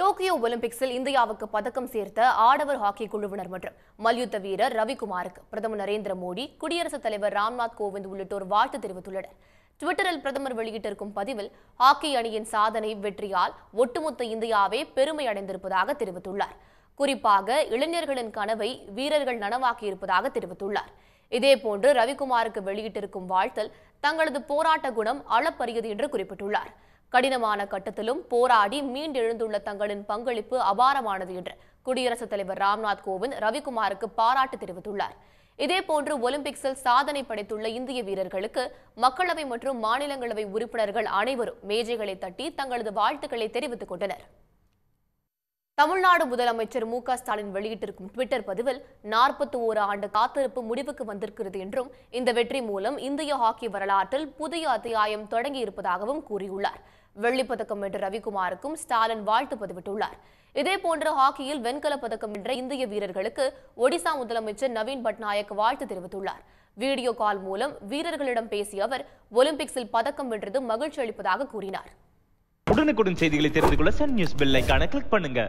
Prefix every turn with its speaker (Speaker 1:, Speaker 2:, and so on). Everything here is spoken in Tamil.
Speaker 1: டோக்கியோ ஒலிம்பிக்ஸில் இந்தியாவுக்கு பதக்கம் சேர்த்த ஆடவர் ஹாக்கி குழுவினர் மற்றும் மல்யுத்த வீரர் ரவிக்குமாருக்கு பிரதமர் நரேந்திர மோடி குடியரசுத் தலைவர் ராம்நாத் கோவிந்த் உள்ளிட்டோர் வாழ்த்து தெரிவித்துள்ளனர் ட்விட்டரில் பிரதமர் வெளியிட்டிருக்கும் பதிவில் ஹாக்கி அணியின் சாதனை வெற்றியால் ஒட்டுமொத்த இந்தியாவே பெருமை அடைந்திருப்பதாக தெரிவித்துள்ளார் குறிப்பாக இளைஞர்களின் கனவை வீரர்கள் நனவாக்கியிருப்பதாக தெரிவித்துள்ளார் இதேபோன்று ரவிக்குமாருக்கு வெளியிட்டிருக்கும் வாழ்த்தல் தங்களது போராட்ட குணம் அளப்பரியது என்று குறிப்பிட்டுள்ளார் கடினமான கட்டத்திலும் போராடி மீண்டெழுந்துள்ள தங்களின் பங்களிப்பு அபாரமானது என்று குடியரசுத் தலைவர் ராம்நாத் கோவிந்த் ரவிக்குமாருக்கு பாராட்டு தெரிவித்துள்ளார் இதேபோன்று ஒலிம்பிக்ஸில் சாதனை படைத்துள்ள இந்திய வீரர்களுக்கு மக்களவை மற்றும் மாநிலங்களவை உறுப்பினர்கள் அனைவரும் மேஜைகளை தட்டி தங்களது வாழ்த்துக்களை தெரிவித்துக் கொண்டனர் தமிழ்நாடு முதலமைச்சர் மு க ஸ்டாலின் வெளியிட்டிருக்கும் ட்விட்டர் பதிவில் நாற்பத்தி ஓரு ஆண்டு காத்திருப்பு முடிவுக்கு வந்திருக்கிறது என்றும் இந்த வெற்றி மூலம் இந்திய ஹாக்கி வரலாற்றில் புதிய அத்தியாயம் தொடங்கியிருப்பதாகவும் கூறியுள்ளார் வெள்ளிப்பதக்கம் வென்ற ரவிக்குமாருக்கும் ஸ்டாலின் வாழ்த்து பதிவிட்டுள்ளார் இதேபோன்று ஹாக்கியில் வெண்கலப் பதக்கம் வென்ற இந்திய வீரர்களுக்கு ஒடிசா முதலமைச்சர் நவீன் பட்நாயக் வாழ்த்து தெரிவித்துள்ளார் வீடியோ கால் மூலம் வீரர்களிடம் பேசிய அவர் ஒலிம்பிக்ஸில் பதக்கம் வென்றது மகிழ்ச்சி அளிப்பதாக கூறினார் உடனுக்குடன் செய்திகளை தெரிந்து கொள்ள சன் நியூஸ் பெல் ஐக்கான கிளிக் பண்ணுங்க